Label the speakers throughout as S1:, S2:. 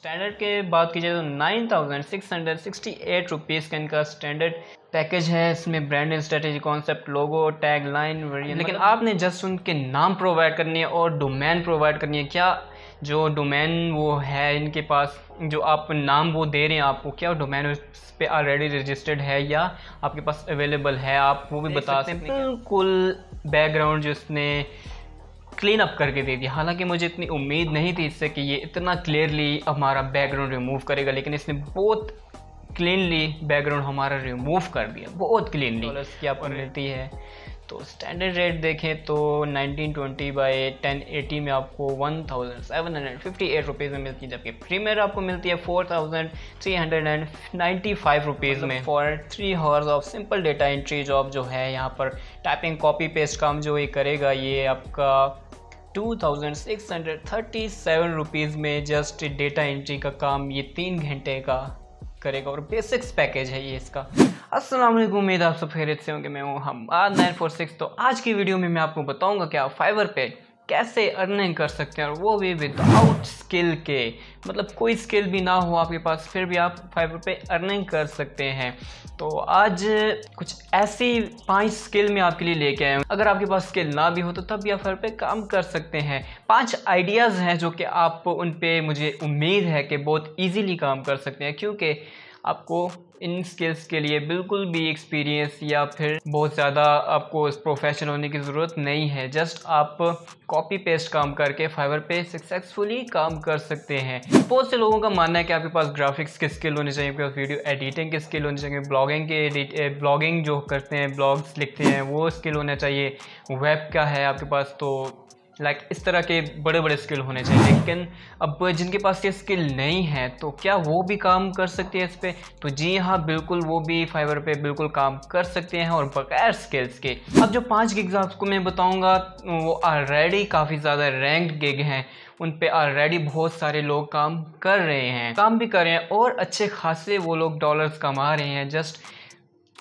S1: Standard के बात की जाए तो nine thousand six hundred sixty eight rupees का इनका स्टैंडर्ड पैकेज है इसमें brand and strategy concept logo tag line variant लेकिन मतलब- आपने जस्ट उनके नाम प्रोवाइड करनी है और डोमेन प्रोवाइड करनी है क्या जो डोमेन वो है इनके पास जो आप नाम वो दे रहे हैं आपको क्या डोमेन उस पर ऑलरेडी रजिस्टर्ड है या आपके पास अवेलेबल है आप वो भी बता सकते हैं बिल्कुल बैकग्राउंड जिसने क्लीन अप करके दे दिया हालांकि मुझे इतनी उम्मीद नहीं थी इससे कि ये इतना क्लियरली हमारा बैकग्राउंड रिमूव करेगा लेकिन इसने बहुत क्लीनली बैकग्राउंड हमारा रिमूव कर दिया बहुत क्लीनली डॉलर्स की आपको मिलती है तो स्टैंडर्ड रेट देखें तो 1920 बाय 1080 में आपको 1758 रुपीस में मिलती है जबकि प्रीमियर आपको मिलती है 4395 रुपीस मतलब में for three hours of simple data entry job जो है यहाँ पर टाइपिंग कॉपी पेस्ट काम जो ये करेगा ये आपका 2,637 रुपीस में जस्ट डेटा एंट्री का काम ये तीन घंटे का करेगा और बेसिक्स पैकेज है ये इसका अस्सलाम वालेकुम उम्मीद आप सब खैरियत से होंगे मैं हूँ हम आर नाइन फोर सिक्स तो आज की वीडियो में मैं आपको बताऊंगा कि आप फाइवर पे कैसे अर्निंग कर सकते हैं और वो भी विदाउट स्किल के मतलब कोई स्किल भी ना हो आपके पास फिर भी आप फाइवर पे अर्निंग कर सकते हैं तो आज कुछ ऐसी पांच स्किल में आपके लिए लेके आए हूँ अगर आपके पास स्किल ना भी हो तो तब भी आप फाइवर पे काम कर सकते हैं पांच आइडियाज़ हैं जो कि आप उन पर मुझे उम्मीद है कि बहुत ईजीली काम कर सकते हैं क्योंकि आपको इन स्किल्स के लिए बिल्कुल भी एक्सपीरियंस या फिर बहुत ज़्यादा आपको प्रोफेशन होने की ज़रूरत नहीं है जस्ट आप कॉपी पेस्ट काम करके फाइवर पे सक्सेसफुली काम कर सकते हैं बहुत से लोगों का मानना है कि आपके पास ग्राफिक्स के स्किल होने चाहिए आपके पास वीडियो एडिटिंग के स्किल होने चाहिए ब्लॉगिंग के ब्लॉगिंग जो करते हैं ब्लॉग्स लिखते हैं वो स्किल होना चाहिए वेब का है आपके पास तो लाइक like, इस तरह के बड़े बड़े स्किल होने चाहिए लेकिन अब जिनके पास ये स्किल नहीं है तो क्या वो भी काम कर सकते हैं इस पर तो जी हाँ बिल्कुल वो भी फाइबर पे बिल्कुल काम कर सकते हैं और बगैर स्किल्स के अब जो पाँच गिग्स आपको मैं बताऊँगा वो ऑलरेडी काफ़ी ज़्यादा रैंक्ड गिग हैं उन पे ऑलरेडी बहुत सारे लोग काम कर रहे हैं काम भी कर रहे हैं और अच्छे खासे वो लोग डॉलर्स कमा रहे हैं जस्ट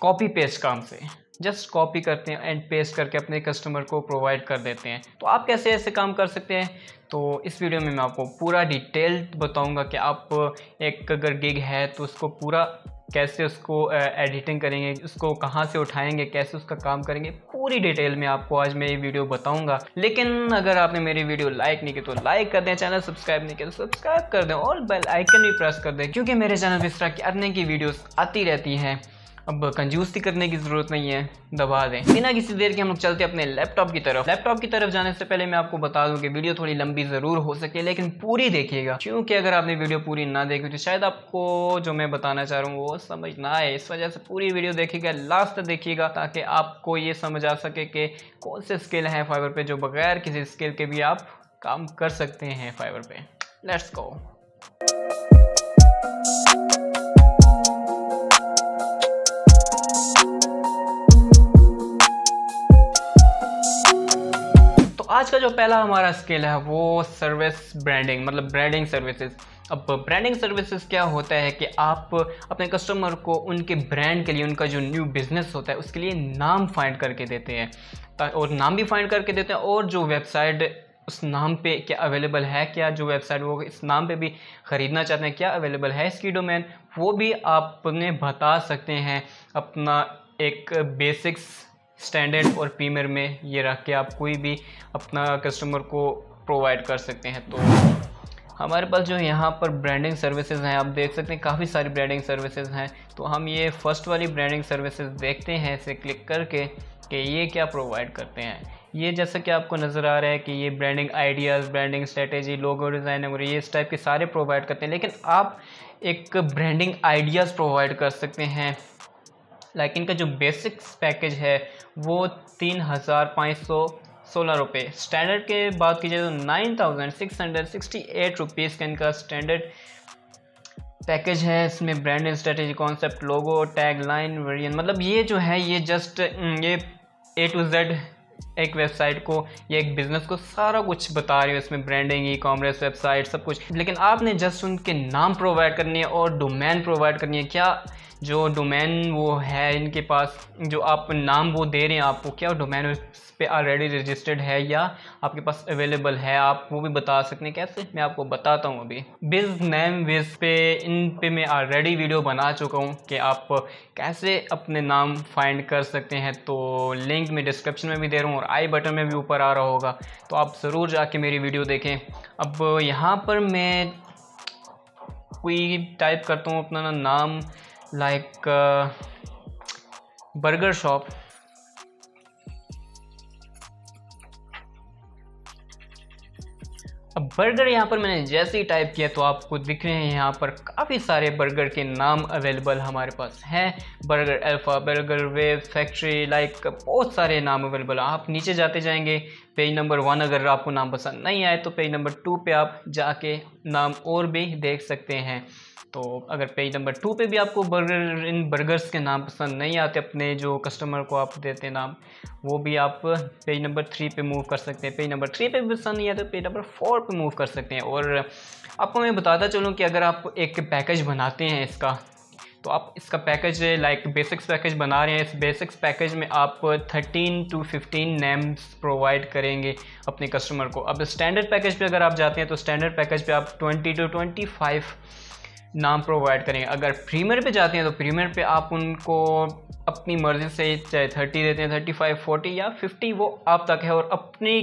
S1: कॉपी पेस्ट काम से जस्ट कॉपी करते हैं एंड पेस्ट करके अपने कस्टमर को प्रोवाइड कर देते हैं तो आप कैसे ऐसे काम कर सकते हैं तो इस वीडियो में मैं आपको पूरा डिटेल बताऊंगा कि आप एक अगर गिग है तो उसको पूरा कैसे उसको एडिटिंग करेंगे उसको कहाँ से उठाएंगे कैसे उसका काम करेंगे पूरी डिटेल में आपको आज मैं ये वीडियो बताऊंगा लेकिन अगर आपने मेरी वीडियो लाइक नहीं की तो लाइक कर दें चैनल सब्सक्राइब नहीं किया तो सब्सक्राइब कर दें और बेल आइकन भी प्रेस कर दें क्योंकि मेरे चैनल पर इस तरह की अर्निंग की वीडियोस आती रहती हैं अब कंजूसी करने की ज़रूरत नहीं है दबा दें बिना किसी देर के हम लोग चलते अपने लैपटॉप की तरफ लैपटॉप की तरफ जाने से पहले मैं आपको बता दूं कि वीडियो थोड़ी लंबी ज़रूर हो सके लेकिन पूरी देखिएगा क्योंकि अगर आपने वीडियो पूरी ना देखी तो शायद आपको जो मैं बताना चाह रहा हूँ वो समझ ना आए इस वजह से पूरी वीडियो देखिएगा लास्ट तक देखिएगा ताकि आपको ये समझ आ सके कि कौन से स्किल हैं फाइबर पे जो बगैर किसी स्किल के भी आप काम कर सकते हैं फाइबर पे लेट्स गो आज का जो पहला हमारा स्किल है वो सर्विस ब्रांडिंग मतलब ब्रांडिंग सर्विसेज अब ब्रांडिंग सर्विसेज क्या होता है कि आप अपने कस्टमर को उनके ब्रांड के लिए उनका जो न्यू बिजनेस होता है उसके लिए नाम फाइंड करके देते हैं और नाम भी फाइंड करके देते हैं और जो वेबसाइट उस नाम पे क्या अवेलेबल है क्या जो वेबसाइट वो इस नाम पे भी ख़रीदना चाहते हैं क्या अवेलेबल है इसकी डोमेन वो भी आप उन्हें बता सकते हैं अपना एक बेसिक्स स्टैंडर्ड और पीमर में ये रख के आप कोई भी अपना कस्टमर को प्रोवाइड कर सकते हैं तो हमारे पास जो यहाँ पर ब्रांडिंग सर्विसेज हैं आप देख सकते हैं काफ़ी सारी ब्रांडिंग सर्विसेज हैं तो हम ये फर्स्ट वाली ब्रांडिंग सर्विसेज देखते हैं इसे क्लिक करके कि ये क्या प्रोवाइड करते हैं ये जैसा कि आपको नज़र आ रहा है कि ये branding ideas branding strategy logo design और ये इस टाइप के सारे प्रोवाइड करते हैं लेकिन आप एक ब्रांडिंग आइडियाज़ प्रोवाइड कर सकते हैं लाइक इनका जो बेसिक्स पैकेज है वो तीन हज़ार पाँच सौ सोलह रुपये स्टैंडर्ड के बात की जाए तो nine thousand six hundred sixty eight rupees का इनका स्टैंडर्ड पैकेज है इसमें brand strategy concept logo tag line variant मतलब ये जो है ये जस्ट हम्म, ये ए टू जेड एक वेबसाइट को या एक बिजनेस को सारा कुछ बता रही हो इसमें ब्रांडिंग ई कॉमर्स वेबसाइट सब कुछ लेकिन आपने जस्ट उनके नाम प्रोवाइड करनी है और डोमेन प्रोवाइड करनी है क्या जो डोमेन वो है इनके पास जो आप नाम वो दे रहे हैं आपको क्या डोमेन उस पर ऑलरेडी रजिस्टर्ड है या आपके पास अवेलेबल है आप वो भी बता सकते हैं कैसे मैं आपको बताता हूँ अभी बिज नेम विज पे इन पे मैं ऑलरेडी वीडियो बना चुका हूँ कि आप कैसे अपने नाम फाइंड कर सकते हैं तो लिंक मैं डिस्क्रिप्शन में भी दे रहा हूँ और आई बटन में भी ऊपर आ रहा होगा तो आप ज़रूर जाके मेरी वीडियो देखें अब यहाँ पर मैं कोई टाइप करता हूँ अपना नाम लाइक बर्गर शॉप फर्दर यहाँ पर मैंने जैसे ही टाइप किया तो आपको दिख रहे हैं यहाँ पर काफ़ी सारे बर्गर के नाम अवेलेबल हमारे पास हैं burger alpha burger wave factory like बहुत सारे नाम अवेलेबल आप नीचे जाते जाएंगे पेज नंबर वन अगर आपको नाम पसंद नहीं आए तो पेज नंबर टू पे आप जाके नाम और भी देख सकते हैं तो अगर पेज नंबर टू पे भी आपको बर्गर इन बर्गर्स के नाम पसंद नहीं आते अपने जो कस्टमर को आप देते हैं नाम वो भी आप पेज नंबर थ्री पे मूव कर सकते हैं पेज नंबर थ्री पे भी पसंद नहीं आते पेज नंबर फोर पे मूव कर सकते हैं और आपको मैं बताता चलूँ कि अगर आप एक पैकेज बनाते हैं इसका तो आप इसका पैकेज लाइक बेसिक्स पैकेज बना रहे हैं इस बेसिक्स पैकेज में आप 13 टू 15 नेम्स प्रोवाइड करेंगे अपने कस्टमर को अब स्टैंडर्ड पैकेज पे अगर आप जाते हैं तो स्टैंडर्ड पैकेज पे आप 20 टू 25 नाम प्रोवाइड करेंगे अगर प्रीमियर पे जाते हैं तो प्रीमियर पे आप उनको अपनी मर्ज़ी से चाहे थर्टी देते हैं थर्टी फाइव फोर्टी या फिफ्टी वो आप तक है और अपनी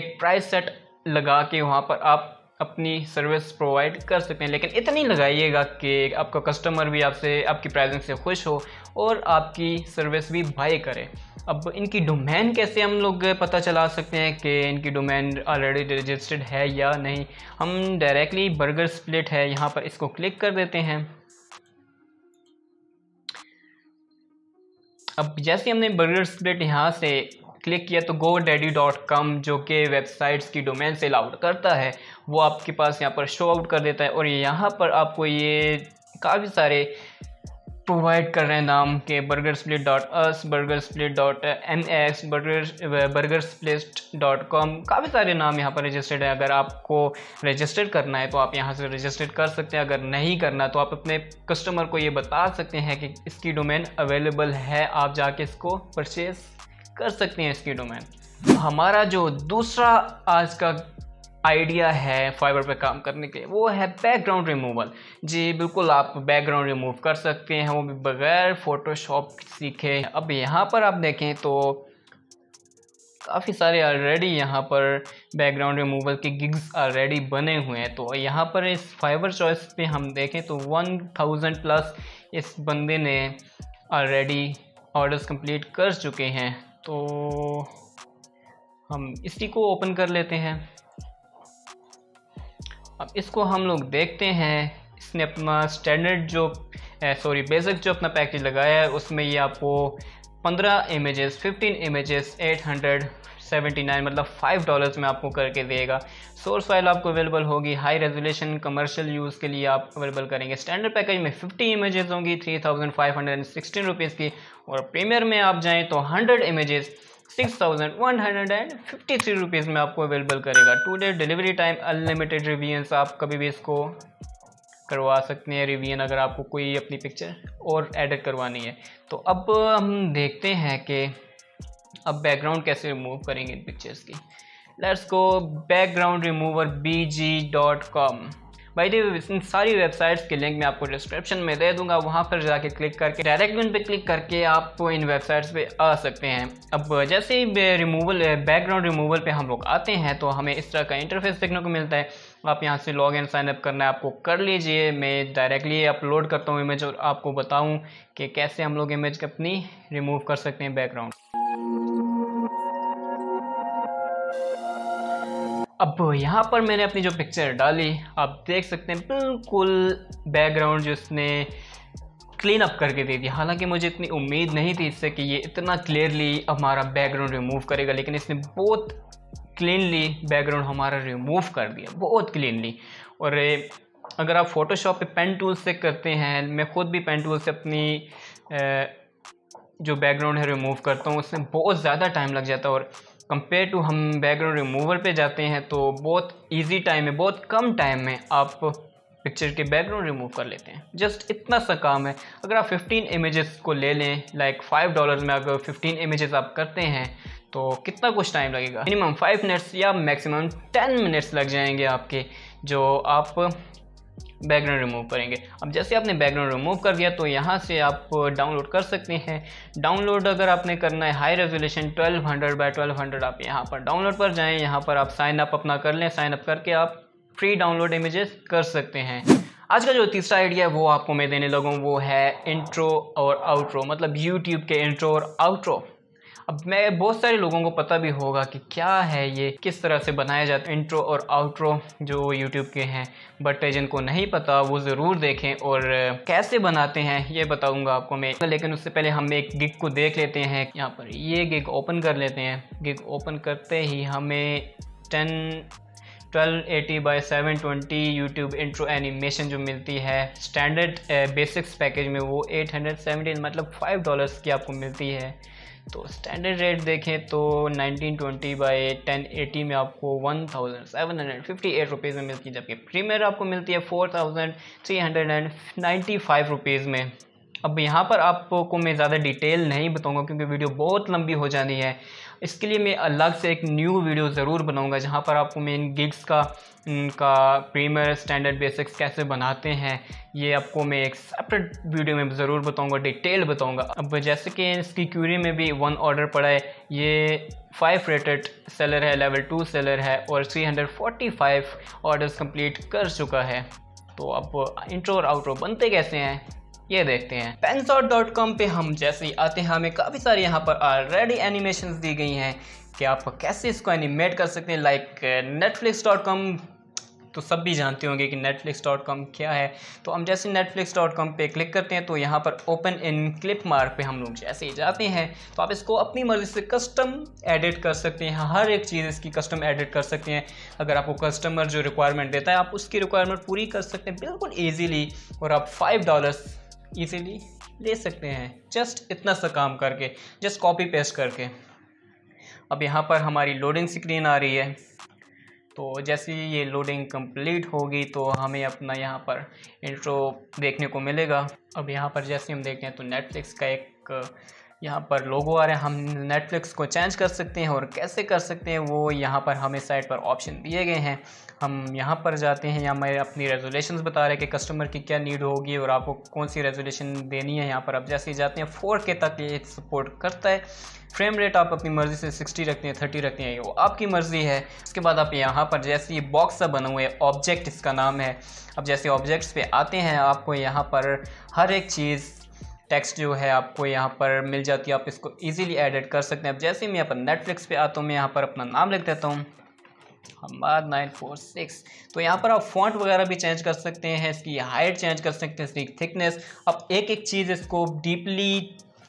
S1: एक प्राइस सेट लगा के वहाँ पर आप अपनी सर्विस प्रोवाइड कर सकते हैं लेकिन इतनी लगाइएगा कि आपका कस्टमर भी आपसे आपकी प्राइसिंग से खुश हो और आपकी सर्विस भी बाई करे अब इनकी डोमेन कैसे हम लोग पता चला सकते हैं कि इनकी डोमेन ऑलरेडी रजिस्टर्ड है या नहीं हम डायरेक्टली बर्गर स्प्लिट है यहाँ पर इसको क्लिक कर देते हैं अब जैसे हमने बर्गर स्प्लिट यहाँ से क्लिक किया तो GoDaddy.com डैडी डॉट कॉम जो कि वेबसाइट्स की डोमेन से लाउड करता है वो आपके पास यहाँ पर शो आउट कर देता है और यहाँ पर आपको ये काफ़ी सारे प्रोवाइड कर रहे हैं नाम के burger split dot us burger split dot M X burger burger split dot com काफ़ी सारे नाम यहाँ पर रजिस्टर्ड है अगर आपको रजिस्टर्ड करना है तो आप यहाँ से रजिस्टर्ड कर सकते हैं अगर नहीं करना तो आप अपने कस्टमर को ये बता सकते हैं कि इसकी डोमेन अवेलेबल है आप जाके इसको परचेज़ कर सकते हैं इसकी डोमेन तो हमारा जो दूसरा आज का आइडिया है फाइबर पर काम करने के वो है बैकग्राउंड रिमूवल जी बिल्कुल आप बैकग्राउंड रिमूव कर सकते हैं वो भी बगैर फोटोशॉप सीखे अब यहाँ पर आप देखें तो काफ़ी सारे ऑलरेडी यहाँ पर बैकग्राउंड रिमूवल के गिग्स ऑलरेडी बने हुए हैं तो यहाँ पर इस फाइबर चॉइस पे हम देखें तो 1000 प्लस इस बंदे ने ऑलरेडी ऑर्डर्स कंप्लीट कर चुके हैं तो हम इसी को ओपन कर लेते हैं अब इसको हम लोग देखते हैं इसने अपना स्टैंडर्ड जो सॉरी बेसिक जो अपना पैकेज लगाया है उसमें ये आपको 15 इमेजेस 15 इमेजेस 800 सेवेंटी नाइन मतलब फाइव डॉलर्स में आपको करके देगा सोर्स फाइल आपको अवेलेबल होगी हाई रेजोल्यूशन कमर्शियल यूज़ के लिए आप अवेलेबल करेंगे स्टैंडर्ड पैकेज में फिफ्टी इमेजेस होंगी three thousand five hundred and sixteen rupees की और प्रीमियर में आप जाएँ तो hundred images six thousand one hundred and fifty three rupees में आपको अवेलेबल करेगा two day delivery time unlimited reviews आप कभी भी इसको करवा सकते हैं रिवीजन अगर आपको कोई अपनी पिक्चर और एडिट करवानी है तो अब हम देखते हैं कि अब बैकग्राउंड कैसे रिमूव करेंगे इन पिक्चर्स की let's go background remover B G dot com भाई देव इन सारी वेबसाइट्स के लिंक मैं आपको डिस्क्रिप्शन में दे दूंगा वहाँ पर जाके क्लिक करके डायरेक्ट उन पर क्लिक करके आप इन वेबसाइट्स पे आ सकते हैं अब जैसे ही रिमूवल बैकग्राउंड रिमूवल पे हम लोग आते हैं तो हमें इस तरह का इंटरफेस देखने को मिलता है आप यहाँ से लॉग इन साइन अप करना है आपको कर लीजिए मैं डायरेक्टली अपलोड करता हूँ इमेज और आपको बताऊँ कि कैसे हम लोग इमेज अपनी रिमूव कर सकते हैं बैकग्राउंड अब यहाँ पर मैंने अपनी जो पिक्चर डाली आप देख सकते हैं बिल्कुल बैकग्राउंड जो इसने क्लीन अप करके दे दिया हालांकि मुझे इतनी उम्मीद नहीं थी इससे कि ये इतना क्लियरली हमारा बैकग्राउंड रिमूव करेगा लेकिन इसने बहुत क्लीनली बैकग्राउंड हमारा रिमूव कर दिया बहुत क्लीनली और अगर आप फोटोशॉप पे पेन टूल से करते हैं मैं ख़ुद भी पेन टूल से अपनी जो बैकग्राउंड है रिमूव करता हूँ उसमें बहुत ज़्यादा टाइम लग जाता है और कंपेयर टू हम बैकग्राउंड रिमूवर पे जाते हैं तो बहुत इजी टाइम में बहुत कम टाइम में आप पिक्चर के बैकग्राउंड रिमूव कर लेते हैं जस्ट इतना सा काम है अगर आप 15 इमेजेस को ले लें लाइक फाइव डॉलर में अगर 15 इमेजेस आप करते हैं तो कितना कुछ टाइम लगेगा मिनिमम फाइव मिनट्स या मैक्सिमम टेन मिनट्स लग जाएंगे आपके जो आप बैकग्राउंड रिमूव करेंगे अब जैसे आपने बैकग्राउंड रिमूव कर दिया तो यहाँ से आप डाउनलोड कर सकते हैं डाउनलोड अगर आपने करना है high resolution 1200 hundred by twelve आप यहाँ पर डाउनलोड पर जाएँ यहाँ पर आप साइन अप अपना कर लें साइन अप करके आप फ्री डाउनलोड इमेजेस कर सकते हैं आज का जो तीसरा आइडिया है वो आपको मैं देने लगूँ वो है इंट्रो और आउट्रो मतलब यूट्यूब के इंट्रो और आउट्रो अब मैं बहुत सारे लोगों को पता भी होगा कि क्या है ये किस तरह से बनाया जाता है इंट्रो और आउट्रो जो यूट्यूब के हैं बट जिनको नहीं पता वो ज़रूर देखें और कैसे बनाते हैं ये बताऊँगा आपको मैं लेकिन उससे पहले हम एक गिग को देख लेते हैं यहाँ पर ये गिग ओपन कर लेते हैं गिग ओपन करते ही हमें ten 1280 by seven twenty YouTube intro animation जो मिलती है स्टैंडर्ड बेसिक्स पैकेज में वो 817 मतलब 5 डॉलर्स की आपको मिलती है तो स्टैंडर्ड रेट देखें तो 1920 ट्वेंटी बाई टेन एटी में आपको 1758 रुपीस में मिलती है जबकि प्रीमियर आपको मिलती है 4395 रुपीस में अब यहाँ पर आपको मैं ज़्यादा डिटेल नहीं बताऊँगा क्योंकि वीडियो बहुत लंबी हो जानी है इसके लिए मैं अलग से एक न्यू वीडियो ज़रूर बनाऊँगा जहाँ पर आपको मैं इन गिग्स का इनका प्रीमियर स्टैंडर्ड बेसिक्स कैसे बनाते हैं ये आपको मैं एक सेपरेट वीडियो में ज़रूर बताऊँगा डिटेल बताऊँगा अब जैसे कि इसकी क्यूरी में भी वन ऑर्डर पड़ा है ये फाइव रेटेड सेलर है लेवल टू सेलर है और 345 ऑर्डर्स कंप्लीट कर चुका है तो अब इंट्रो और आउट्रो बनते कैसे हैं ये देखते हैं पेनसॉट डॉट कॉम पर हम जैसे ही आते हैं हमें काफ़ी सारी यहाँ पर ऑलरेडी एनिमेशन दी गई हैं कि आप कैसे इसको एनिमेट कर सकते हैं लाइक नेटफ्लिक्स डॉट कॉम तो सब भी जानते होंगे कि नेटफ्लिक्स डॉट कॉम क्या है तो हम जैसे नेटफ्लिक्स डॉट कॉम पर क्लिक करते हैं तो यहाँ पर ओपन इन क्लिप मार्क पे हम लोग जैसे ही जाते हैं तो आप इसको अपनी मर्ज़ी से कस्टम एडिट कर सकते हैं हर एक चीज़ इसकी कस्टम एडिट कर सकते हैं अगर आपको कस्टमर जो रिक्वायरमेंट देता है आप उसकी रिक्वायरमेंट पूरी कर सकते हैं बिल्कुल ईजीली और आप फाइव डॉलर्स इजीली ले सकते हैं जस्ट इतना सा काम करके जस्ट कॉपी पेस्ट करके अब यहाँ पर हमारी लोडिंग स्क्रीन आ रही है तो जैसे ही ये लोडिंग कंप्लीट होगी तो हमें अपना यहाँ पर इंट्रो देखने को मिलेगा अब यहाँ पर जैसे हम देखते हैं तो नेटफ्लिक्स का एक यहाँ पर लोगो आ रहे हैं हम नेटफ्लिक्स को चेंज कर सकते हैं और कैसे कर सकते हैं वो यहाँ पर हमें साइट पर ऑप्शन दिए गए हैं हम यहाँ पर जाते हैं या मैं अपनी रेजोलेशन बता रहे हैं कि कस्टमर की क्या नीड होगी और आपको कौन सी रेजोलेशन देनी है यहाँ पर आप जैसे ही जाते हैं फोर के तक ये सपोर्ट करता है फ्रेम रेट आप अपनी मर्ज़ी से 60 रखते हैं 30 रखते हैं वो आपकी मर्ज़ी है उसके बाद आप यहाँ पर जैसे ये बॉक्स सा बना हुआ है ऑब्जेक्ट इसका नाम है अब जैसे ऑब्जेक्ट्स पे आते हैं आपको यहाँ पर हर एक चीज़ टेक्स्ट जो है आपको यहाँ पर मिल जाती है आप इसको इजीली एडिट कर सकते हैं अब जैसे मैं यहाँ पर नेटफ्लिक्स पे आता हूँ मैं यहाँ पर अपना नाम लिख देता हूँ हमाद नाइन फोर सिक्स तो यहाँ पर आप फॉन्ट वगैरह भी चेंज कर सकते हैं इसकी हाइट चेंज कर सकते हैं इसकी थिकनेस आप एक एक चीज़ इसको डीपली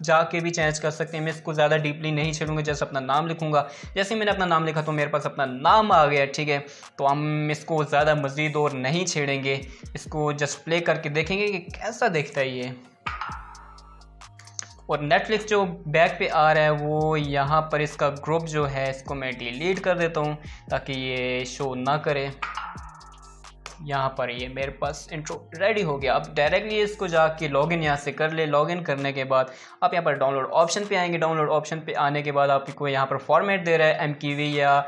S1: जाके भी चेंज कर सकते हैं मैं इसको ज़्यादा डीपली नहीं छेड़ूंगा जैसे अपना नाम लिखूंगा जैसे मैंने अपना नाम लिखा तो मेरे पास अपना नाम आ गया ठीक है तो हम इसको ज़्यादा मज़ीद और नहीं छेड़ेंगे इसको जस्ट प्ले करके देखेंगे कि कैसा देखता है ये और नेटफ्लिक्स जो बैक पे आ रहा है वो यहाँ पर इसका ग्रुप जो है इसको मैं डिलीट कर देता हूँ ताकि ये शो ना करे यहाँ पर ये मेरे पास इंट्रो रेडी हो गया अब डायरेक्टली इसको जाके लॉगिन यहाँ से कर ले लॉगिन करने के बाद आप यहाँ पर डाउनलोड ऑप्शन पे आएंगे डाउनलोड ऑप्शन पे आने के बाद आपको यहाँ पर फॉर्मेट दे रहा है एम या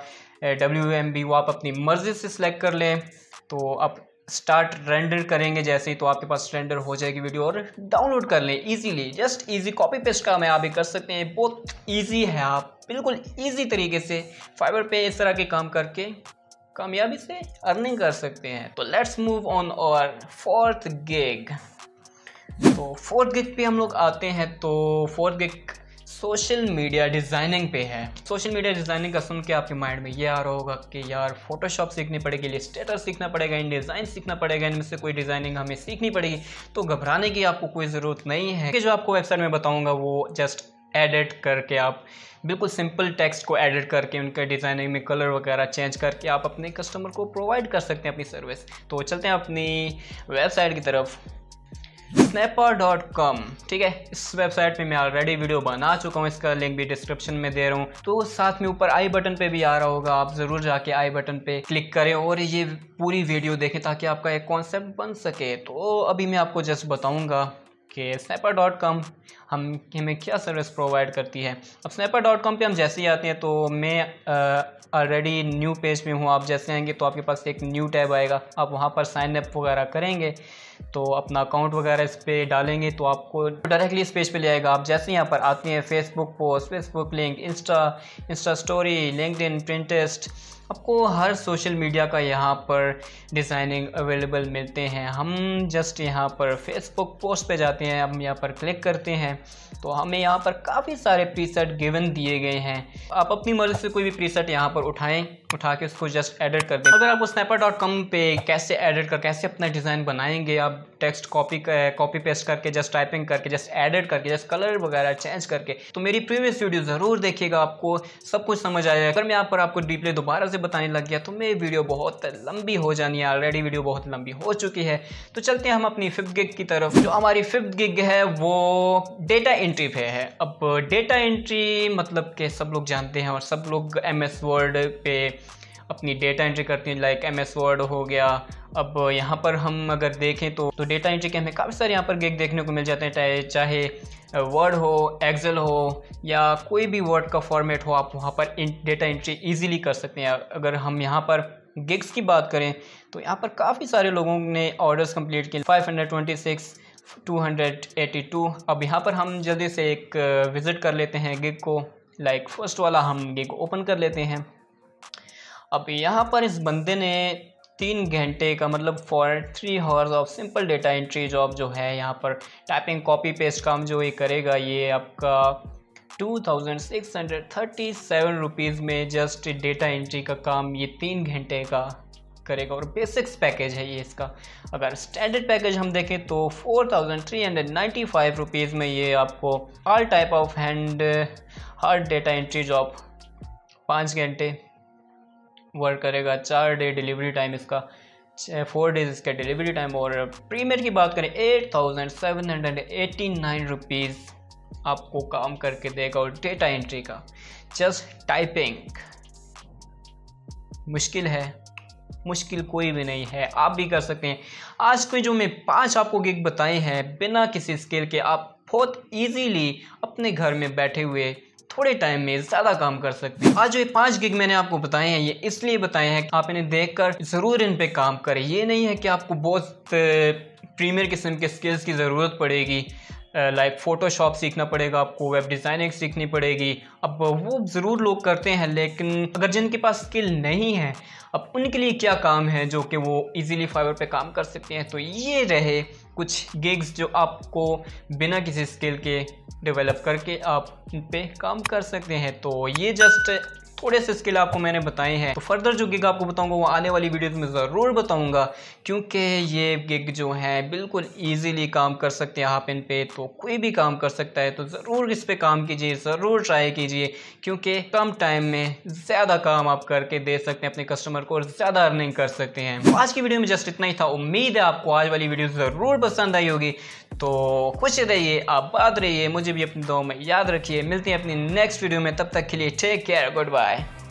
S1: डब्ल्यू एम बी वो आप अपनी मर्ज़ी से सिलेक्ट कर लें तो आप स्टार्ट रेंडर करेंगे जैसे ही तो आपके पास रेंडर हो जाएगी वीडियो और डाउनलोड कर लें easily just easy copy paste काम है आप भी कर सकते हैं बहुत इजी है आप बिल्कुल इजी तरीके से फाइबर पे इस तरह के काम करके कामयाबी से अर्निंग कर सकते हैं तो लेट्स मूव ऑन और फोर्थ गेग तो फोर्थ गिग पे हम लोग आते हैं तो fourth gig social media designing पे है सोशल मीडिया डिज़ाइनिंग का सुन के आपके माइंड में ये आ रहा होगा कि यार फोटोशॉप सीखनी पड़ेगी लिए स्टेटस सीखना पड़ेगा इन डिज़ाइन सीखना पड़ेगा इनमें से कोई डिज़ाइनिंग हमें सीखनी पड़ेगी तो घबराने की आपको कोई ज़रूरत नहीं है कि जो आपको वेबसाइट में बताऊँगा वो जस्ट एडिट करके आप बिल्कुल सिंपल टेक्स्ट को एडिट करके उनके डिज़ाइनिंग में कलर वगैरह चेंज करके आप अपने कस्टमर को प्रोवाइड कर सकते हैं अपनी सर्विस तो चलते हैं अपनी वेबसाइट की तरफ स्नैपर डॉट कॉम ठीक है इस वेबसाइट पे मैं ऑलरेडी वीडियो बना चुका हूँ इसका लिंक भी डिस्क्रिप्शन में दे रहा हूँ तो साथ में ऊपर आई बटन पे भी आ रहा होगा आप ज़रूर जाके आई बटन पे क्लिक करें और ये पूरी वीडियो देखें ताकि आपका एक कॉन्सेप्ट बन सके तो अभी मैं आपको जस्ट बताऊँगा कि स्नैपर डॉट कॉम हम हमें क्या सर्विस प्रोवाइड करती है अब स्नैपर डॉट कॉम पर हम जैसे ही आते हैं तो मैं ऑलरेडी न्यू पेज में हूँ आप जैसे आएंगे तो आपके पास एक न्यू टैब आएगा आप वहाँ पर साइन अप वगैरह करेंगे तो अपना अकाउंट वगैरह इस पर डालेंगे तो आपको डायरेक्टली इस पेज पर ले आएगा आप जैसे यहाँ पर आते हैं Facebook post Facebook link insta insta story LinkedIn Pinterest आपको हर सोशल मीडिया का यहाँ पर डिज़ाइनिंग अवेलेबल मिलते हैं हम जस्ट यहाँ पर फेसबुक पोस्ट पे जाते हैं हम यहाँ पर क्लिक करते हैं तो हमें यहाँ पर काफ़ी सारे प्रीसेट गिवन दिए गए हैं आप अपनी मर्ज़ी से कोई भी प्रीसेट यहाँ पर उठाएं उठा के उसको जस्ट एडिट कर दें अगर आप स्नैपर डॉट कॉम पर कैसे एडिट कर कैसे अपना डिज़ाइन बनाएंगे आप टेक्स्ट कॉपी कॉपी पेस्ट करके जस्ट टाइपिंग करके जस्ट एडिट करके जस्ट कलर वगैरह चेंज करके तो मेरी प्रीवियस वीडियो ज़रूर देखिएगा आपको सब कुछ समझ आ जाएगा अगर मैं यहाँ पर आपको डीपली दोबारा से बताने लग गया तो मेरी वीडियो बहुत लंबी हो जानी है ऑलरेडी वीडियो बहुत लंबी हो चुकी है तो चलते हैं हम अपनी फिफ्थ गिग की तरफ जो हमारी फिफ्थ गिग है वो डेटा एंट्री पे है अब डेटा एंट्री मतलब के सब लोग जानते हैं और सब लोग एम एस वर्ड पे अपनी डेटा एंट्री करती हैं लाइक एम एस वर्ड हो गया अब यहाँ पर हम अगर देखें तो तो डेटा एंट्री के हमें काफ़ी सारे यहाँ पर गेक देखने को मिल जाते हैं चाहे वर्ड हो एक्सेल हो या कोई भी वर्ड का फॉर्मेट हो आप वहाँ पर डेटा एंट्री ईजिली कर सकते हैं अगर हम यहाँ पर गिग्स की बात करें तो यहाँ पर काफ़ी सारे लोगों ने ऑर्डर्स कंप्लीट किए 526 282 अब यहाँ पर हम जल्दी से एक विज़िट कर लेते हैं गिग को लाइक फर्स्ट वाला हम गिग ओपन कर लेते हैं अब यहाँ पर इस बंदे ने तीन घंटे का मतलब for three hours of simple data entry job जो है यहाँ पर टाइपिंग कॉपी पेस्ट काम जो ये करेगा ये आपका two thousand six hundred thirty seven rupees में जस्ट डेटा एंट्री का काम ये तीन घंटे का करेगा और बेसिक्स पैकेज है ये इसका अगर स्टैंडर्ड पैकेज हम देखें तो four thousand three hundred ninety five rupees में ये आपको all type of hand hard data entry job पाँच घंटे वर्क करेगा चार डे डिलीवरी टाइम इसका फोर डेज इसका डिलीवरी टाइम और प्रीमियर की बात करें eight thousand seven hundred eighty nine rupees आपको काम करके देगा और डेटा एंट्री का जस्ट टाइपिंग मुश्किल है मुश्किल कोई भी नहीं है आप भी कर सकते हैं आज के जो मैं पांच आपको गिग बताए हैं बिना किसी स्किल के आप बहुत इजीली अपने घर में बैठे हुए थोड़े टाइम में ज़्यादा काम कर सकते हैं आज जो ये पाँच गिग मैंने आपको बताए हैं ये इसलिए बताए हैं कि आप इन्हें देख कर ज़रूर इन पर काम करें ये नहीं है कि आपको बहुत प्रीमियर किस्म के स्किल्स की ज़रूरत पड़ेगी लाइक फ़ोटोशॉप सीखना पड़ेगा आपको वेब डिज़ाइनिंग सीखनी पड़ेगी अब वो ज़रूर लोग करते हैं लेकिन अगर जिनके पास स्किल नहीं है अब उनके लिए क्या काम है जो कि वो इजीली फाइबर पे काम कर सकते हैं तो ये रहे कुछ गिग्स जो आपको बिना किसी स्किल के डेवलप करके आप इन पर काम कर सकते हैं तो ये जस्ट थोड़े से स्किल आपको मैंने बताए हैं तो फर्दर जो गिग आपको बताऊंगा वो आने वाली वीडियो में ज़रूर बताऊंगा क्योंकि ये गिग जो है बिल्कुल ईजिली काम कर सकते हैं आप इन पे तो कोई भी काम कर सकता है तो ज़रूर इस पर काम कीजिए ज़रूर ट्राई कीजिए क्योंकि कम टाइम में ज़्यादा काम आप करके दे सकते हैं अपने कस्टमर को और ज़्यादा अर्निंग कर सकते हैं तो आज की वीडियो में जस्ट इतना ही था उम्मीद है आपको आज वाली वीडियो ज़रूर पसंद आई होगी तो खुश रहिए आप बात रहिए मुझे भी अपनी दो में याद रखिए मिलते हैं अपनी नेक्स्ट वीडियो में तब तक के लिए take care good bye Bye.